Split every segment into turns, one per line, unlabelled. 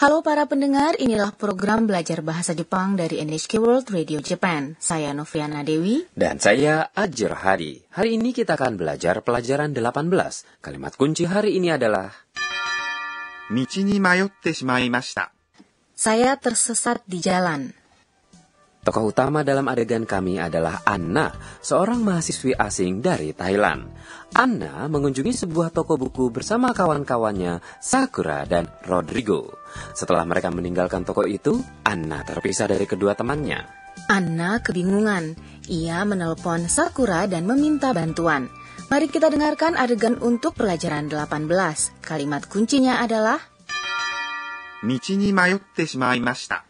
Halo para pendengar, inilah program belajar bahasa Jepang dari NHK World Radio Japan. Saya Noviana Dewi.
Dan saya Ajir Hari. Hari ini kita akan belajar pelajaran 18. Kalimat kunci hari ini adalah... Michi ni mayotte shimaimashita.
Saya tersesat di jalan.
Tokoh utama dalam adegan kami adalah Anna, seorang mahasiswi asing dari Thailand. Anna mengunjungi sebuah toko buku bersama kawan-kawannya Sakura dan Rodrigo. Setelah mereka meninggalkan toko itu, Anna terpisah dari kedua temannya.
Anna kebingungan. Ia menelpon Sakura dan meminta bantuan. Mari kita dengarkan adegan untuk pelajaran 18. Kalimat kuncinya adalah
shimaimashita.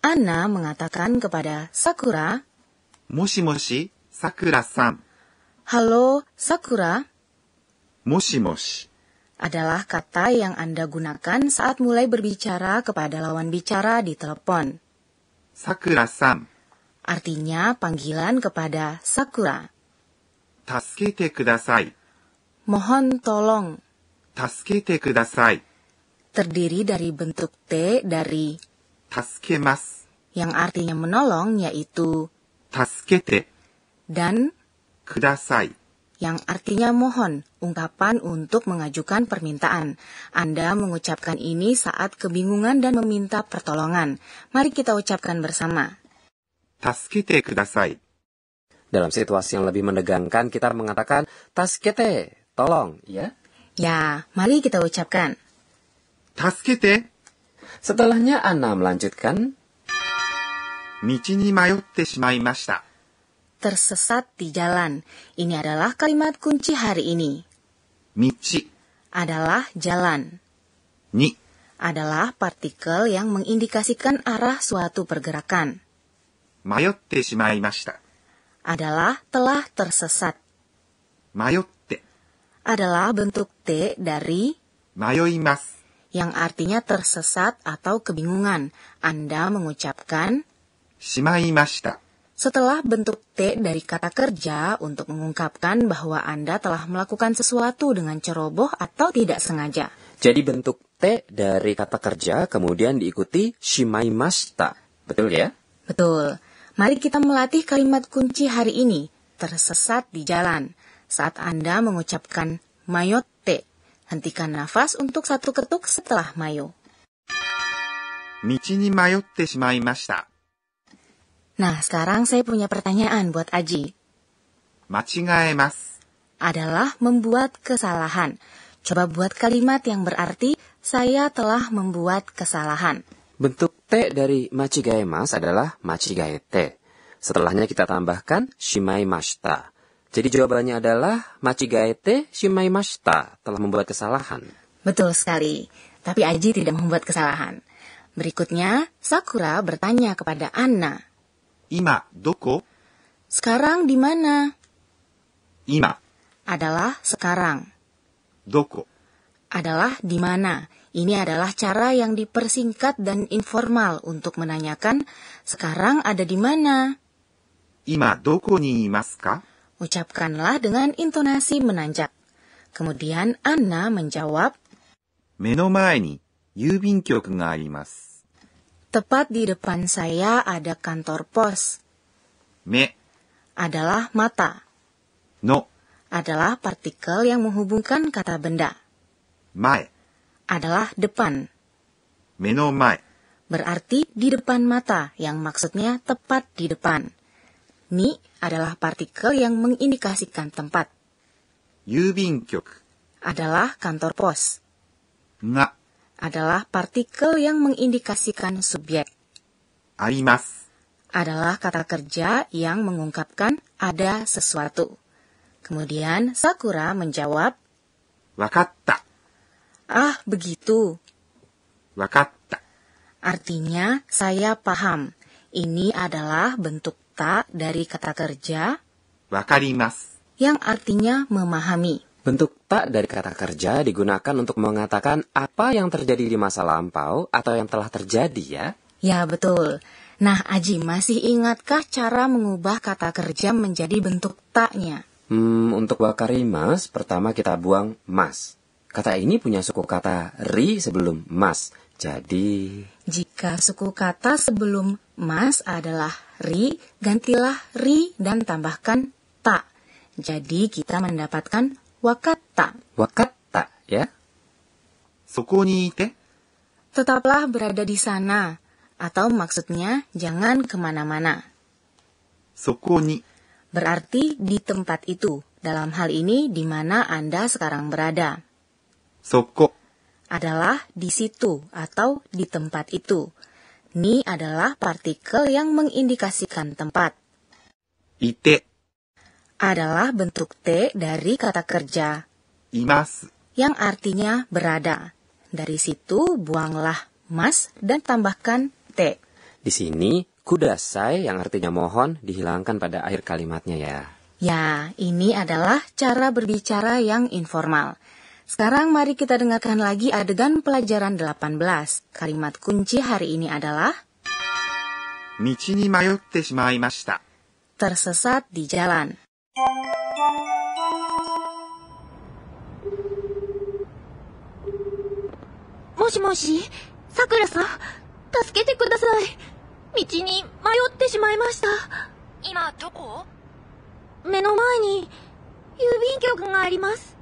Anna mengatakan kepada Sakura,
Moshi moshi, Sakura-san.
Halo, Sakura.
Moshi moshi
adalah kata yang Anda gunakan saat mulai berbicara kepada lawan bicara di telepon.
Sakura-san.
Artinya panggilan kepada Sakura.
Tasukete kudasai.
Mohon tolong.
Tasukete kudasai.
Terdiri dari bentuk T dari yang artinya menolong yaitu
taskete dan Kudasai.
Yang artinya mohon, ungkapan untuk mengajukan permintaan. Anda mengucapkan ini saat kebingungan dan meminta pertolongan. Mari kita ucapkan bersama.
Taskete kudasai. Dalam situasi yang lebih menegangkan, kita mengatakan taskete, tolong, ya.
Ya, mari kita ucapkan.
Taskete. Setelahnya Anna melanjutkan,
Tersesat di jalan. Ini adalah kalimat kunci hari ini. Michi adalah jalan. Ni adalah partikel yang mengindikasikan arah suatu pergerakan.
Mayotte shimaimashita
adalah telah tersesat. Mayotte adalah bentuk T dari mayoimasu yang artinya tersesat atau kebingungan. Anda mengucapkan
shimaimashita.
Setelah bentuk T dari kata kerja untuk mengungkapkan bahwa Anda telah melakukan sesuatu dengan ceroboh atau tidak sengaja.
Jadi bentuk T dari kata kerja kemudian diikuti shimaimashita. Betul ya?
Betul. Mari kita melatih kalimat kunci hari ini, tersesat di jalan. Saat Anda mengucapkan mayotte Hentikan nafas untuk satu ketuk setelah mayo. Nah sekarang saya punya pertanyaan buat Aji. Machigaemasu adalah membuat kesalahan. Coba buat kalimat yang berarti saya telah membuat kesalahan.
Bentuk T dari machigaemasu adalah machigaete. Setelahnya kita tambahkan shimaimashita. Jadi jawabannya adalah machigaete shimaimashita, telah membuat kesalahan.
Betul sekali, tapi Aji tidak membuat kesalahan. Berikutnya, Sakura bertanya kepada Anna.
Ima, doko?
Sekarang di mana? Ima. Adalah sekarang. Doko. Adalah di mana. Ini adalah cara yang dipersingkat dan informal untuk menanyakan sekarang ada di mana.
Ima doko ni imasu ka?
Ucapkanlah dengan intonasi menanjak. Kemudian Anna menjawab, Tepat di depan saya ada kantor pos. Me adalah mata. No adalah partikel yang menghubungkan kata benda. Mai adalah depan.
Meno mai
berarti di depan mata yang maksudnya tepat di depan. Ni adalah partikel yang mengindikasikan tempat. Yubinkyok adalah kantor pos. Nga adalah partikel yang mengindikasikan subjek.
Arimas
adalah kata kerja yang mengungkapkan ada sesuatu. Kemudian Sakura menjawab,
Wakatta.
Ah, begitu.
Wakatta.
Artinya, saya paham. Ini adalah bentuk kata dari kata kerja
wakarimasu
yang artinya memahami.
Bentuk tak dari kata kerja digunakan untuk mengatakan apa yang terjadi di masa lampau atau yang telah terjadi ya.
Ya, betul. Nah, Aji, masih ingatkah cara mengubah kata kerja menjadi bentuk taknya?
Hmm, untuk wakarimas, pertama kita buang mas. Kata ini punya suku kata ri sebelum mas, jadi,
jika suku kata sebelum mas adalah ri, gantilah ri dan tambahkan ta. Jadi kita mendapatkan wakata.
Wakata, ya?
Suku ni te.
Tetaplah berada di sana, atau maksudnya jangan kemana-mana.
Suku ni.
Berarti di tempat itu, dalam hal ini di mana Anda sekarang berada. Soko adalah di situ atau di tempat itu. Ni adalah partikel yang mengindikasikan tempat. Ite adalah bentuk te dari kata kerja. Imas. Yang artinya berada. Dari situ buanglah mas dan tambahkan te.
Di sini kudasai yang artinya mohon dihilangkan pada akhir kalimatnya ya.
Ya, ini adalah cara berbicara yang informal. Sekarang mari kita dengarkan lagi adegan pelajaran 18. Kalimat kunci hari ini adalah Tersesat di jalan. Moshi moshi, Sakura san, tasukete kudasai. Michi ni ni, mayotte shimaimashita. Ima ga 道に迷ってしまいました。今どこ目の前に郵便局があります。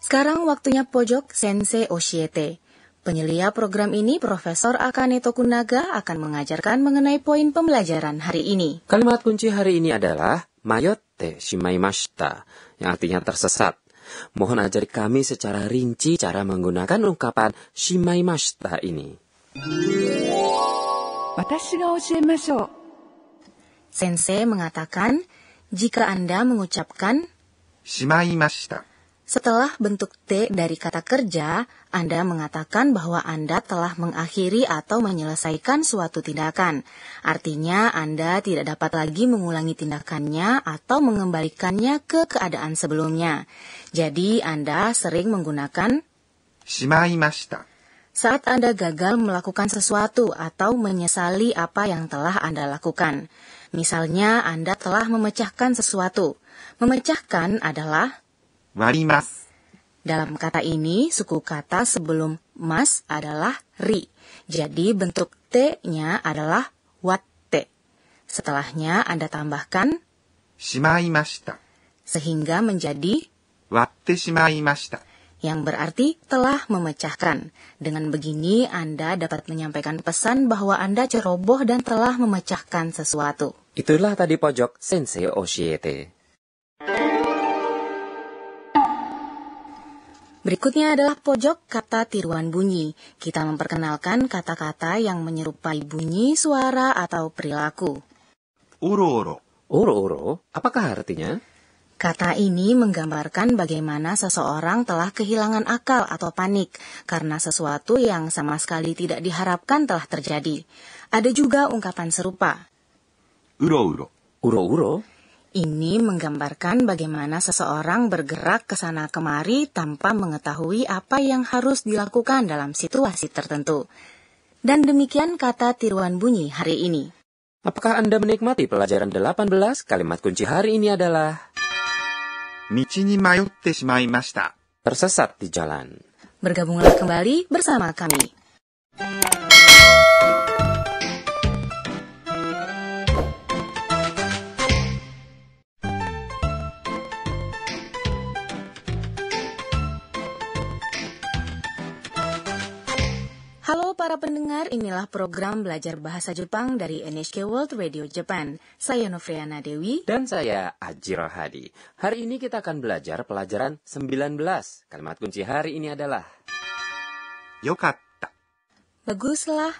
sekarang waktunya pojok Sensei Oshiete. Penyelia program ini, Profesor Akane Tokunaga akan mengajarkan mengenai poin pembelajaran hari ini.
Kalimat kunci hari ini adalah mayotte shimaimashita, yang artinya tersesat. Mohon ajari kami secara rinci cara menggunakan ungkapan shimaimashita ini.
私が教えましょう。Sensei mengatakan, jika Anda mengucapkan
shimaimashita.
Setelah bentuk T dari kata kerja, Anda mengatakan bahwa Anda telah mengakhiri atau menyelesaikan suatu tindakan. Artinya, Anda tidak dapat lagi mengulangi tindakannya atau mengembalikannya ke keadaan sebelumnya. Jadi, Anda sering menggunakan
shimaimashita.
Saat Anda gagal melakukan sesuatu atau menyesali apa yang telah Anda lakukan. Misalnya Anda telah memecahkan sesuatu. Memecahkan adalah
warimas.
Dalam kata ini, suku kata sebelum mas adalah ri. Jadi bentuk t-nya adalah watte. Setelahnya Anda tambahkan shimaimashita. Sehingga menjadi watte shimaimashita yang berarti telah memecahkan. Dengan begini, Anda dapat menyampaikan pesan bahwa Anda ceroboh dan telah memecahkan sesuatu.
Itulah tadi pojok Sensei Oshiete.
Berikutnya adalah pojok kata tiruan bunyi. Kita memperkenalkan kata-kata yang menyerupai bunyi, suara, atau perilaku.
Uro-uro. Uro-uro? Apakah artinya?
Kata ini menggambarkan bagaimana seseorang telah kehilangan akal atau panik karena sesuatu yang sama sekali tidak diharapkan telah terjadi. Ada juga ungkapan serupa.
Uro-uro. Uro-uro?
Ini menggambarkan bagaimana seseorang bergerak ke sana kemari tanpa mengetahui apa yang harus dilakukan dalam situasi tertentu. Dan demikian kata tiruan bunyi hari ini. Apakah Anda menikmati pelajaran 18? Kalimat kunci hari ini adalah...
Tersesat di jalan.
Bergabunglah kembali bersama kami. pendengar, inilah program belajar bahasa Jepang dari NHK World Radio Japan. Saya Novriana Dewi. Dan saya
Ajiro Hadi. Hari ini kita akan belajar pelajaran 19. Kalimat kunci hari ini adalah... Yokatta.
Baguslah.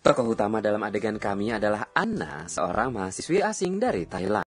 Tokoh utama dalam adegan kami adalah Anna, seorang mahasiswi asing dari Thailand.